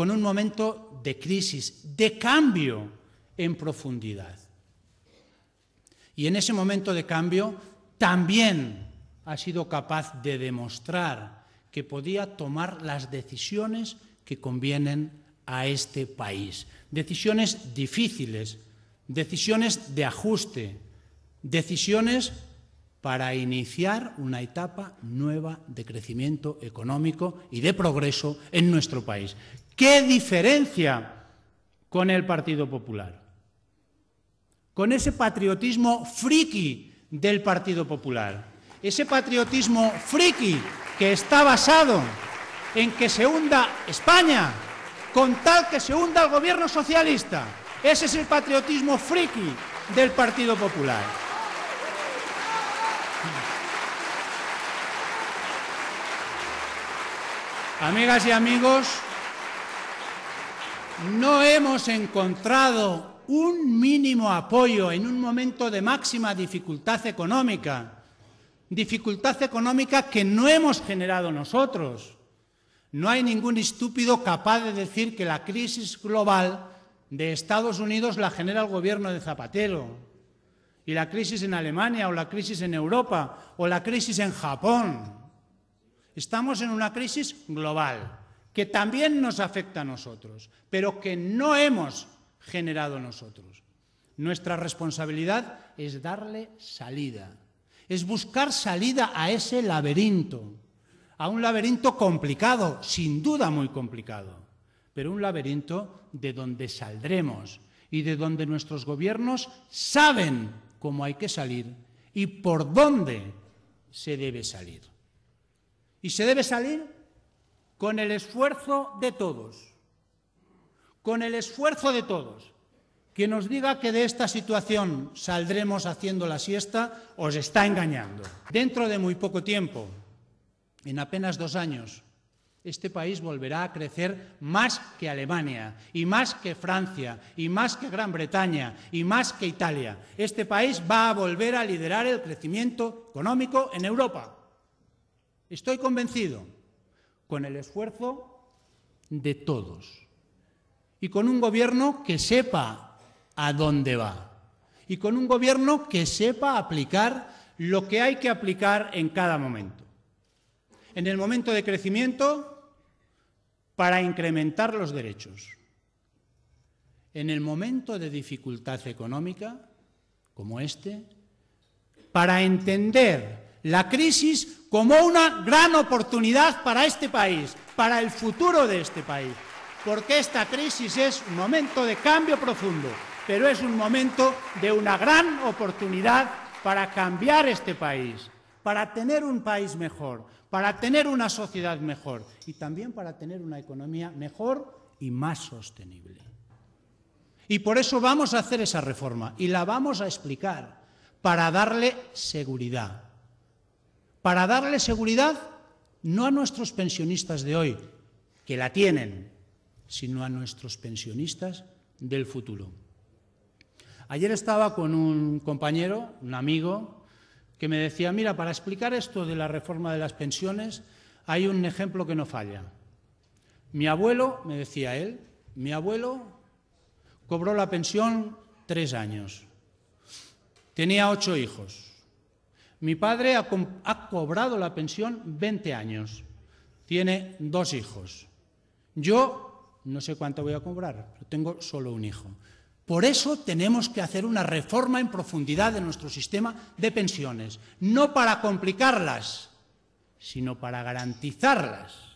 con un momento de crisis, de cambio en profundidad. Y en ese momento de cambio también ha sido capaz de demostrar que podía tomar las decisiones que convienen a este país. Decisiones difíciles, decisiones de ajuste, decisiones para iniciar una etapa nueva de crecimiento económico y de progreso en nuestro país. ¿Qué diferencia con el Partido Popular? Con ese patriotismo friki del Partido Popular. Ese patriotismo friki que está basado en que se hunda España con tal que se hunda el gobierno socialista. Ese es el patriotismo friki del Partido Popular. Amigas y amigos, no hemos encontrado un mínimo apoyo en un momento de máxima dificultad económica, dificultad económica que no hemos generado nosotros. No hay ningún estúpido capaz de decir que la crisis global de Estados Unidos la genera el gobierno de Zapatero y la crisis en Alemania o la crisis en Europa o la crisis en Japón. Estamos en una crisis global que también nos afecta a nosotros, pero que no hemos generado nosotros. Nuestra responsabilidad es darle salida, es buscar salida a ese laberinto, a un laberinto complicado, sin duda muy complicado, pero un laberinto de donde saldremos y de donde nuestros gobiernos saben cómo hay que salir y por dónde se debe salir. Y se debe salir con el esfuerzo de todos, con el esfuerzo de todos. Quien nos diga que de esta situación saldremos haciendo la siesta, os está engañando. Dentro de muy poco tiempo, en apenas dos años, este país volverá a crecer más que Alemania, y más que Francia, y más que Gran Bretaña, y más que Italia. Este país va a volver a liderar el crecimiento económico en Europa. Estoy convencido, con el esfuerzo de todos, y con un gobierno que sepa a dónde va, y con un gobierno que sepa aplicar lo que hay que aplicar en cada momento en el momento de crecimiento para incrementar los derechos. En el momento de dificultad económica, como este, para entender la crisis como una gran oportunidad para este país, para el futuro de este país. Porque esta crisis es un momento de cambio profundo, pero es un momento de una gran oportunidad para cambiar este país para tener un país mejor, para tener una sociedad mejor y también para tener una economía mejor y más sostenible. Y por eso vamos a hacer esa reforma y la vamos a explicar para darle seguridad. Para darle seguridad no a nuestros pensionistas de hoy, que la tienen, sino a nuestros pensionistas del futuro. Ayer estaba con un compañero, un amigo, que me decía, mira, para explicar esto de la reforma de las pensiones hay un ejemplo que no falla. Mi abuelo, me decía él, mi abuelo cobró la pensión tres años. Tenía ocho hijos. Mi padre ha, cobrado la pensión 20 años. Tiene dos hijos. Yo no sé cuánto voy a cobrar, pero tengo solo un hijo. Por eso tenemos que hacer una reforma en profundidad de nuestro sistema de pensiones, no para complicarlas, sino para garantizarlas.